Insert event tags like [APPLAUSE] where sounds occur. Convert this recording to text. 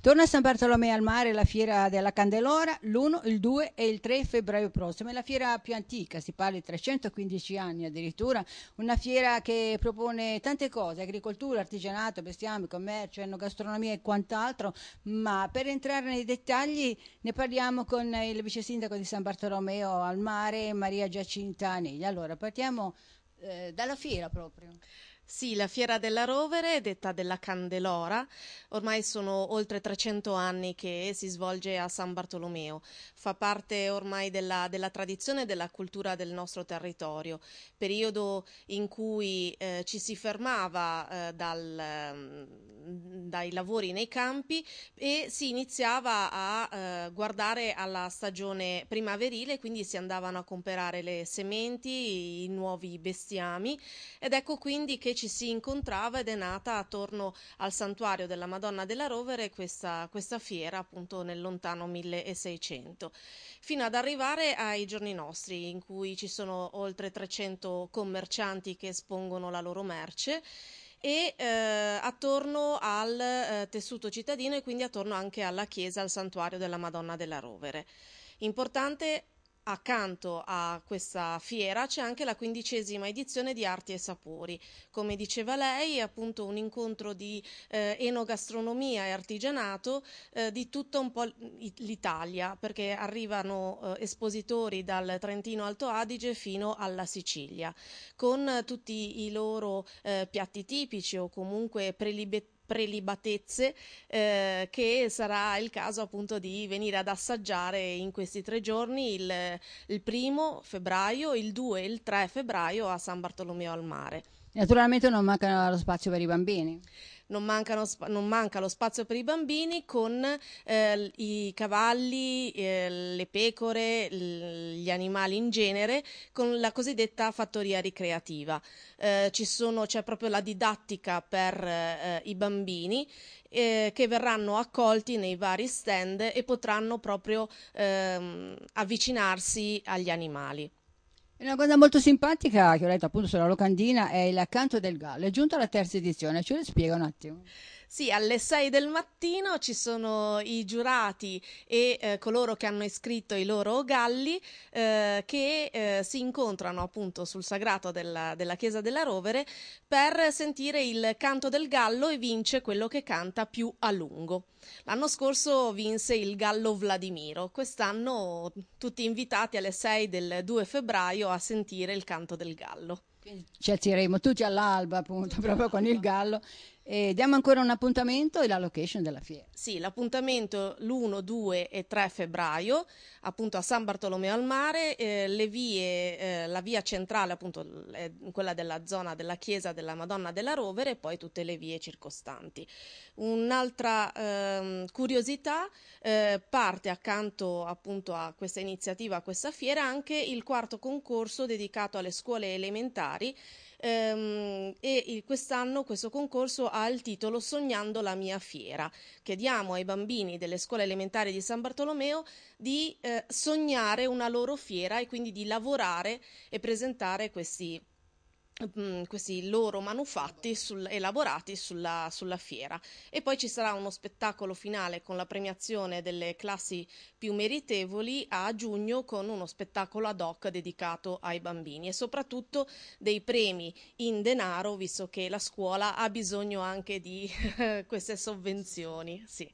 Torna a San Bartolomeo al Mare la fiera della Candelora l'1, il 2 e il 3 febbraio prossimo. È la fiera più antica, si parla di 315 anni addirittura, una fiera che propone tante cose, agricoltura, artigianato, bestiame, commercio, gastronomia e quant'altro, ma per entrare nei dettagli ne parliamo con il vice sindaco di San Bartolomeo al Mare, Maria Giacinta Aniglia. Allora, partiamo eh, dalla fiera proprio. Sì, la Fiera della Rovere, detta della Candelora, ormai sono oltre 300 anni che si svolge a San Bartolomeo, fa parte ormai della, della tradizione e della cultura del nostro territorio, periodo in cui eh, ci si fermava eh, dal, mm, dai lavori nei campi e si iniziava a eh, guardare alla stagione primaverile, quindi si andavano a comprare le sementi, i nuovi bestiami ed ecco quindi che ci si incontrava ed è nata attorno al santuario della Madonna della Rovere questa, questa fiera appunto nel lontano 1600, fino ad arrivare ai giorni nostri in cui ci sono oltre 300 commercianti che espongono la loro merce e eh, attorno al eh, tessuto cittadino e quindi attorno anche alla chiesa, al santuario della Madonna della Rovere. Importante Accanto a questa fiera c'è anche la quindicesima edizione di Arti e Sapori. Come diceva lei, è appunto un incontro di eh, enogastronomia e artigianato eh, di tutta un po' l'Italia, perché arrivano eh, espositori dal Trentino Alto Adige fino alla Sicilia, con tutti i loro eh, piatti tipici o comunque prelibe prelibatezze eh, che sarà il caso appunto di venire ad assaggiare in questi tre giorni il, il primo febbraio, il 2 e il 3 febbraio a San Bartolomeo al Mare. Naturalmente non manca lo spazio per i bambini. Non, mancano, non, manca lo spazio per i bambini con eh, i cavalli, eh, le pecore, gli animali in genere, con la cosiddetta fattoria ricreativa. Eh, sono, c'è proprio la didattica per eh, i bambini eh, che verranno accolti nei vari stand e potranno proprio ehm, avvicinarsi agli animali. Una cosa molto simpatica che ho letto appunto sulla locandina è il canto del gallo. È giunta la terza edizione, ce lo spiego un attimo. Sì, alle 6 del mattino ci sono i giurati e eh, coloro che hanno iscritto i loro galli eh, che eh, si incontrano appunto sul sagrato della, della, chiesa della Rovere per sentire il canto del gallo e vince quello che canta più a lungo. L'anno scorso vinse il gallo Vladimiro, quest'anno tutti invitati alle 6 del 2 febbraio a sentire il canto del gallo. Ci alzeremo tutti all'alba appunto, proprio con il gallo e diamo ancora un appuntamento e la location della fiera. Sì, l'appuntamento l'1, 2 e 3 febbraio, appunto a San Bartolomeo al Mare, eh, le vie, eh, la via centrale appunto è quella della zona della chiesa della Madonna della Rovere e poi tutte le vie circostanti. Un'altra ehm, eh, curiosità, parte accanto appunto a questa iniziativa, a questa fiera, anche il quarto concorso dedicato alle scuole elementari ehm, e quest'anno questo concorso ha il titolo Sognando la mia fiera. Chiediamo ai bambini delle scuole elementari di San Bartolomeo di eh, sognare una loro fiera e quindi di lavorare e presentare questi Mm, questi loro manufatti sul, elaborati sulla, sulla, fiera e poi ci sarà uno spettacolo finale con la premiazione delle classi più meritevoli a giugno con uno spettacolo ad hoc dedicato ai bambini e soprattutto dei premi in denaro visto che la scuola ha bisogno anche di [LAUGHS] queste sovvenzioni. Sì.